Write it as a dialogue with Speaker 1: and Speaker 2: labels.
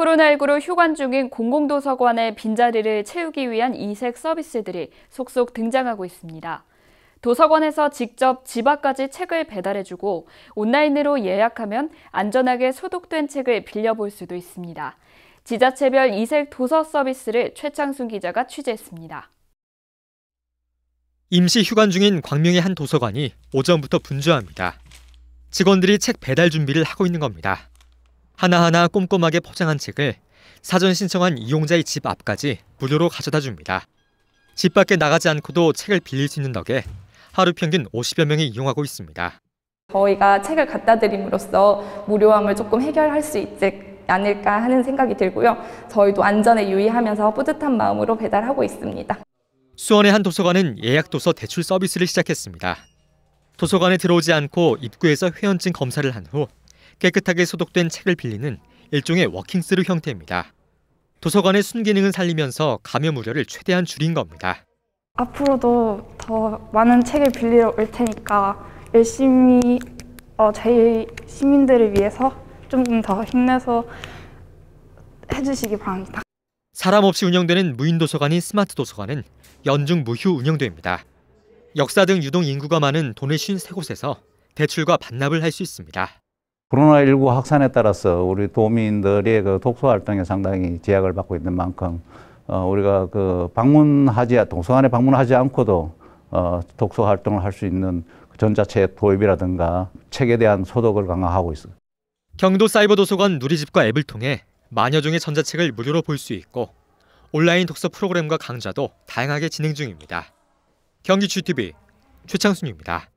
Speaker 1: 코로나19로 휴관 중인 공공도서관의 빈자리를 채우기 위한 이색 서비스들이 속속 등장하고 있습니다. 도서관에서 직접 집 앞까지 책을 배달해주고 온라인으로 예약하면 안전하게 소독된 책을 빌려볼 수도 있습니다. 지자체별 이색 도서 서비스를 최창순 기자가 취재했습니다.
Speaker 2: 임시 휴관 중인 광명의 한 도서관이 오전부터 분주합니다. 직원들이 책 배달 준비를 하고 있는 겁니다. 하나하나 꼼꼼하게 포장한 책을 사전 신청한 이용자의 집 앞까지 무료로 가져다 줍니다. 집 밖에 나가지 않고도 책을 빌릴 수 있는 덕에 하루 평균 50여 명이 이용하고 있습니다.
Speaker 1: 저희가 책을 갖다 드림으로써 무료함을 조금 해결할 수 있지 않을까 하는 생각이 들고요. 저희도 안전에 유의하면서 뿌듯한 마음으로 배달하고
Speaker 2: 있습니다. 수원의 한 도서관은 예약 도서 대출 서비스를 시작했습니다. 도서관에 들어오지 않고 입구에서 회원증 검사를 한후 깨끗하게 소독된 책을 빌리는 일종의 워킹스루 형태입니다. 도서관의 순기능은 살리면서 감염 우려를 최대한 줄인 겁니다.
Speaker 1: 앞으로도 더 많은 책을 빌리러 올 테니까 열심히 어, 저희 시민들을 위해서 좀 더 힘내서 해주시기 바랍니다.
Speaker 2: 사람 없이 운영되는 무인 도서관인 스마트 도서관은 연중 무휴 운영됩니다. 역사 등 유동 인구가 많은 도내 53곳에서 대출과 반납을 할 수 있습니다.
Speaker 3: 코로나19 확산에 따라서 우리 도민들의 그 독서 활동에 상당히 제약을 받고 있는 만큼 어, 우리가 그 방문하지 도서관에 방문하지 않고도 어, 독서 활동을 할 수 있는 그 전자책 도입이라든가 책에 대한 소독을 강화하고 있습
Speaker 2: 경도 사이버 도서관 누리집과 앱을 통해 만여 종의 전자책을 무료로 볼 수 있고 온라인 독서 프로그램과 강좌도 다양하게 진행 중입니다. 경기 GTV 최창순입니다.